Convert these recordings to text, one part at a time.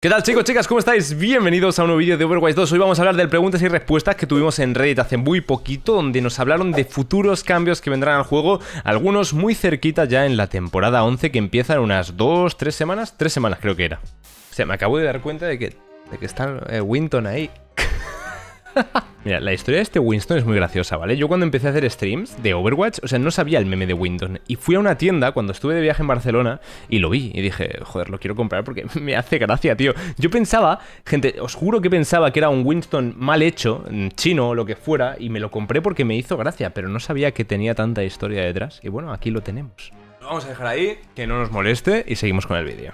¿Qué tal chicos, chicas? ¿Cómo estáis? Bienvenidos a un nuevo vídeo de Overwatch 2 Hoy vamos a hablar de preguntas y respuestas que tuvimos en Reddit hace muy poquito Donde nos hablaron de futuros cambios que vendrán al juego Algunos muy cerquita ya en la temporada 11 que empieza en unas 2, 3 semanas 3 semanas creo que era O sea, me acabo de dar cuenta de que, de que está eh, Winton ahí Mira, la historia de este Winston es muy graciosa, ¿vale? Yo cuando empecé a hacer streams de Overwatch, o sea, no sabía el meme de Winston. Y fui a una tienda cuando estuve de viaje en Barcelona y lo vi. Y dije, joder, lo quiero comprar porque me hace gracia, tío. Yo pensaba, gente, os juro que pensaba que era un Winston mal hecho, mm, chino o lo que fuera, y me lo compré porque me hizo gracia, pero no sabía que tenía tanta historia detrás. Y bueno, aquí lo tenemos. Lo vamos a dejar ahí, que no nos moleste, y seguimos con el vídeo.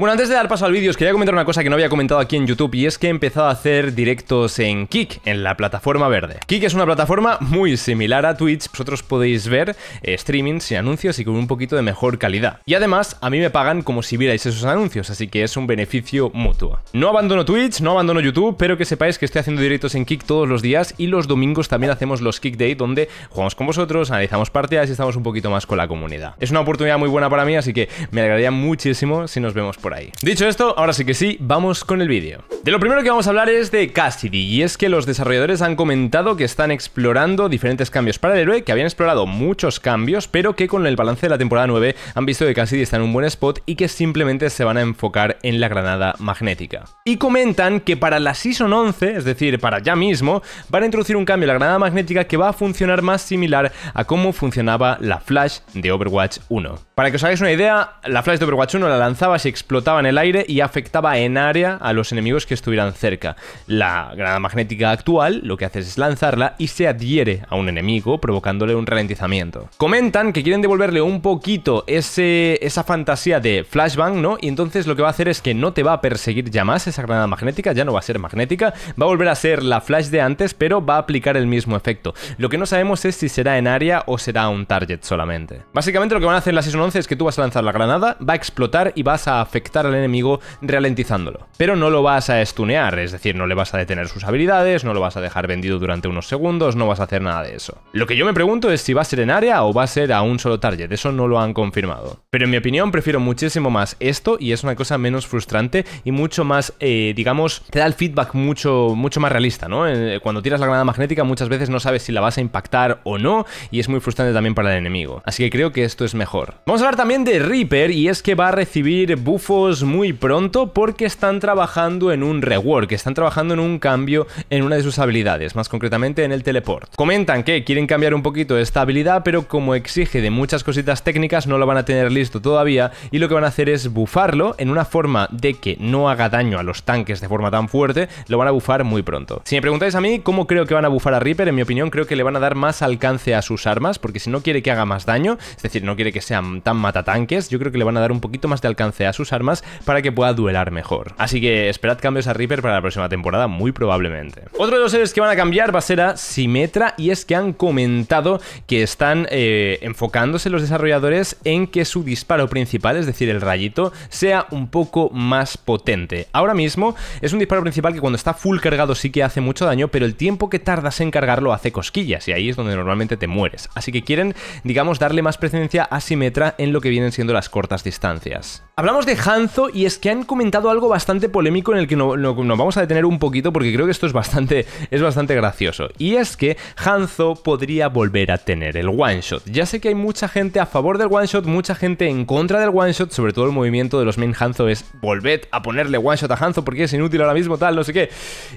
Bueno, antes de dar paso al vídeo, os quería comentar una cosa que no había comentado aquí en YouTube y es que he empezado a hacer directos en Kik, en la plataforma verde. Kik es una plataforma muy similar a Twitch, vosotros podéis ver eh, streaming sin anuncios y con un poquito de mejor calidad. Y además, a mí me pagan como si vierais esos anuncios, así que es un beneficio mutuo. No abandono Twitch, no abandono YouTube, pero que sepáis que estoy haciendo directos en Kik todos los días y los domingos también hacemos los Kick Day, donde jugamos con vosotros, analizamos partidas y estamos un poquito más con la comunidad. Es una oportunidad muy buena para mí, así que me alegraría muchísimo si nos vemos por ahí. Dicho esto, ahora sí que sí, vamos con el vídeo. De lo primero que vamos a hablar es de Cassidy, y es que los desarrolladores han comentado que están explorando diferentes cambios para el héroe, que habían explorado muchos cambios, pero que con el balance de la temporada 9 han visto que Cassidy está en un buen spot y que simplemente se van a enfocar en la granada magnética. Y comentan que para la Season 11, es decir, para ya mismo, van a introducir un cambio en la granada magnética que va a funcionar más similar a cómo funcionaba la Flash de Overwatch 1. Para que os hagáis una idea, la Flash de Overwatch 1 la lanzaba si explotaba en el aire y afectaba en área a los enemigos que estuvieran cerca. La granada magnética actual lo que haces es lanzarla y se adhiere a un enemigo, provocándole un ralentizamiento. Comentan que quieren devolverle un poquito ese, esa fantasía de flashbang, ¿no? Y entonces lo que va a hacer es que no te va a perseguir ya más esa granada magnética, ya no va a ser magnética, va a volver a ser la flash de antes, pero va a aplicar el mismo efecto. Lo que no sabemos es si será en área o será un target solamente. Básicamente lo que van a hacer en la Season 11 es que tú vas a lanzar la granada, va a explotar y vas a afectar al enemigo ralentizándolo. Pero no lo vas a stunear, es decir, no le vas a detener sus habilidades, no lo vas a dejar vendido durante unos segundos, no vas a hacer nada de eso. Lo que yo me pregunto es si va a ser en área o va a ser a un solo target, eso no lo han confirmado. Pero en mi opinión prefiero muchísimo más esto y es una cosa menos frustrante y mucho más, eh, digamos, te da el feedback mucho, mucho más realista, ¿no? Eh, cuando tiras la granada magnética muchas veces no sabes si la vas a impactar o no y es muy frustrante también para el enemigo. Así que creo que esto es mejor. Vamos a hablar también de Reaper y es que va a recibir buffo muy pronto porque están trabajando en un rework, están trabajando en un cambio en una de sus habilidades, más concretamente en el teleport. Comentan que quieren cambiar un poquito esta habilidad, pero como exige de muchas cositas técnicas no lo van a tener listo todavía y lo que van a hacer es bufarlo en una forma de que no haga daño a los tanques de forma tan fuerte, lo van a bufar muy pronto. Si me preguntáis a mí cómo creo que van a bufar a Reaper, en mi opinión creo que le van a dar más alcance a sus armas, porque si no quiere que haga más daño, es decir, no quiere que sean tan matatanques, yo creo que le van a dar un poquito más de alcance a sus armas más para que pueda duelar mejor. Así que esperad cambios a Reaper para la próxima temporada, muy probablemente. Otro de los seres que van a cambiar va a ser a Symmetra y es que han comentado que están eh, enfocándose los desarrolladores en que su disparo principal, es decir, el rayito, sea un poco más potente. Ahora mismo es un disparo principal que cuando está full cargado sí que hace mucho daño, pero el tiempo que tardas en cargarlo hace cosquillas y ahí es donde normalmente te mueres. Así que quieren, digamos, darle más presencia a Symmetra en lo que vienen siendo las cortas distancias. Hablamos de Hanzo y es que han comentado algo bastante polémico en el que nos vamos a detener un poquito porque creo que esto es bastante, es bastante gracioso. Y es que Hanzo podría volver a tener el one shot. Ya sé que hay mucha gente a favor del one shot, mucha gente en contra del one shot, sobre todo el movimiento de los main Hanzo es volved a ponerle one shot a Hanzo porque es inútil ahora mismo, tal, no sé qué.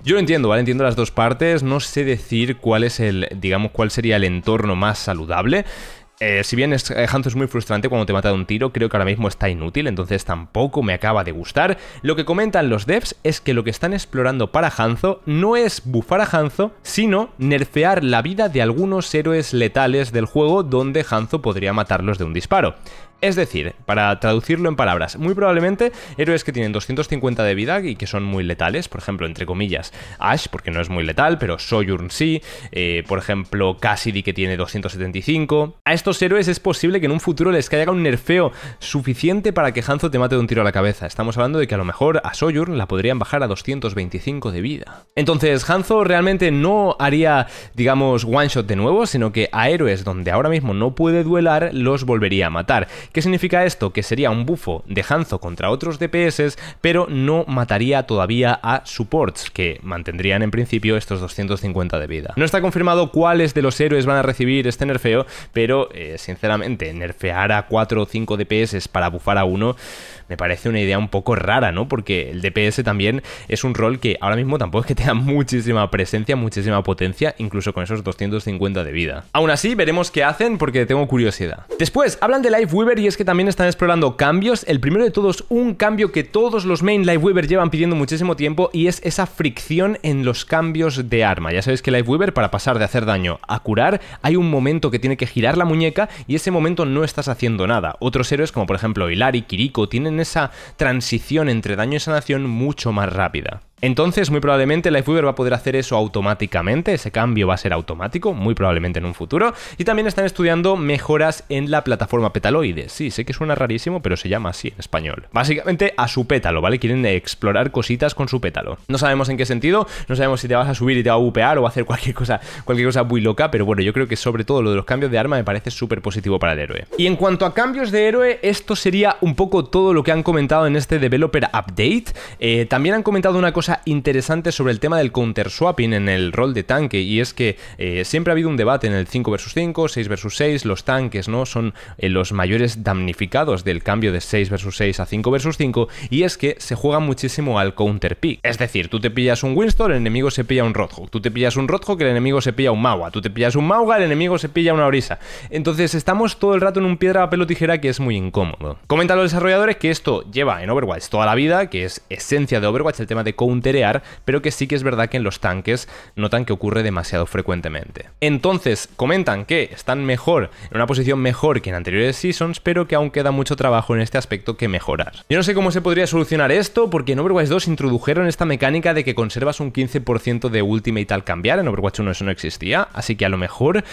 Yo lo entiendo, ¿vale? Entiendo las dos partes, no sé decir cuál es el, digamos, cuál sería el entorno más saludable. Eh, si bien es, eh, Hanzo es muy frustrante cuando te mata de un tiro, creo que ahora mismo está inútil, entonces tampoco me acaba de gustar. Lo que comentan los devs es que lo que están explorando para Hanzo no es bufar a Hanzo, sino nerfear la vida de algunos héroes letales del juego donde Hanzo podría matarlos de un disparo. Es decir, para traducirlo en palabras, muy probablemente héroes que tienen 250 de vida y que son muy letales, por ejemplo, entre comillas, Ash, porque no es muy letal, pero Sojourn sí, eh, por ejemplo, Cassidy que tiene 275. A estos héroes es posible que en un futuro les caiga un nerfeo suficiente para que Hanzo te mate de un tiro a la cabeza. Estamos hablando de que a lo mejor a Soyur la podrían bajar a 225 de vida. Entonces, Hanzo realmente no haría, digamos, one shot de nuevo, sino que a héroes donde ahora mismo no puede duelar, los volvería a matar. ¿Qué significa esto? Que sería un bufo de Hanzo contra otros DPS, pero no mataría todavía a supports, que mantendrían en principio estos 250 de vida. No está confirmado cuáles de los héroes van a recibir este nerfeo, pero eh, sinceramente, nerfear a 4 o 5 DPS para bufar a uno me parece una idea un poco rara, ¿no? Porque el DPS también es un rol que ahora mismo tampoco es que tenga muchísima presencia, muchísima potencia, incluso con esos 250 de vida. Aún así, veremos qué hacen porque tengo curiosidad. Después, hablan de Weaver y es que también están explorando cambios. El primero de todos, un cambio que todos los main Weaver llevan pidiendo muchísimo tiempo y es esa fricción en los cambios de arma. Ya sabéis que Weaver, para pasar de hacer daño a curar, hay un momento que tiene que girar la muñeca y ese momento no estás haciendo nada. Otros héroes como por ejemplo Hilari, Kiriko, tienen esa transición entre daño y sanación mucho más rápida. Entonces, muy probablemente Lifeweaver va a poder hacer eso automáticamente, ese cambio va a ser automático, muy probablemente en un futuro. Y también están estudiando mejoras en la plataforma Petaloides Sí, sé que suena rarísimo, pero se llama así en español. Básicamente a su pétalo, ¿vale? Quieren explorar cositas con su pétalo. No sabemos en qué sentido, no sabemos si te vas a subir y te va a bupear o va a hacer cualquier cosa, cualquier cosa muy loca, pero bueno, yo creo que sobre todo lo de los cambios de arma me parece súper positivo para el héroe. Y en cuanto a cambios de héroe, esto sería un poco todo lo que han comentado en este Developer Update. Eh, también han comentado una cosa interesante sobre el tema del counter-swapping en el rol de tanque, y es que eh, siempre ha habido un debate en el 5 versus 5, 6 versus 6, los tanques no son eh, los mayores damnificados del cambio de 6 versus 6 a 5 versus 5, y es que se juega muchísimo al counter-pick. Es decir, tú te pillas un Winston, el enemigo se pilla un Rodhawk, tú te pillas un que el enemigo se pilla un mauga tú te pillas un Mauga, el enemigo se pilla una Orisa. Entonces estamos todo el rato en un piedra, papel o tijera que es muy incómodo. Comentan los desarrolladores que esto lleva en Overwatch toda la vida, que es esencia de Overwatch el tema de counter pero que sí que es verdad que en los tanques notan que ocurre demasiado frecuentemente. Entonces, comentan que están mejor, en una posición mejor que en anteriores seasons, pero que aún queda mucho trabajo en este aspecto que mejorar. Yo no sé cómo se podría solucionar esto, porque en Overwatch 2 introdujeron esta mecánica de que conservas un 15% de Ultimate tal cambiar, en Overwatch 1 eso no existía, así que a lo mejor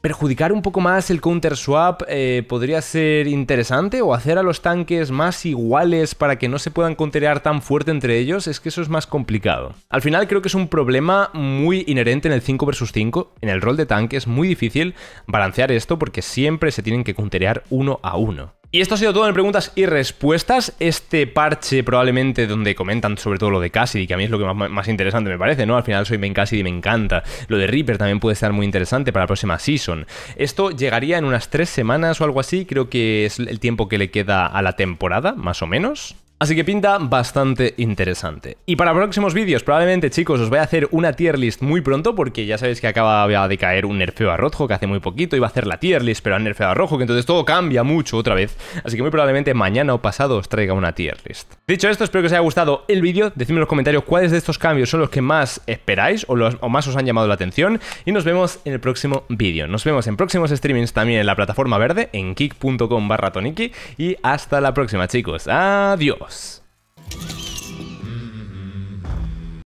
perjudicar un poco más el counter swap eh, podría ser interesante o hacer a los tanques más iguales para que no se puedan counterear tan fuerte entre ellos, es que eso es más complicado. Al final creo que es un problema muy inherente en el 5 vs 5, en el rol de tanque es muy difícil balancear esto porque siempre se tienen que counterear uno a uno. Y esto ha sido todo en preguntas y respuestas. Este parche probablemente donde comentan sobre todo lo de Cassidy, que a mí es lo que más, interesante me parece, ¿no? Al final soy Ben Cassidy y me encanta. Lo de Reaper también puede ser muy interesante para la próxima season. Esto llegaría en unas tres semanas o algo así, creo que es el tiempo que le queda a la temporada, más o menos. Así que pinta bastante interesante. Y para próximos vídeos, probablemente chicos, os voy a hacer una tier list muy pronto porque ya sabéis que acaba de caer un nerfeo a Rojo que hace muy poquito, iba a hacer la tier list, pero a Nerfeo a Rojo, que entonces todo cambia mucho otra vez. Así que muy probablemente mañana o pasado os traiga una tier list. Dicho esto, espero que os haya gustado el vídeo. Decidme en los comentarios cuáles de estos cambios son los que más esperáis o, o más os han llamado la atención. Y nos vemos en el próximo vídeo. Nos vemos en próximos streamings también en la plataforma verde, en kick.com barra Toniki. Y hasta la próxima chicos. Adiós. Adiós.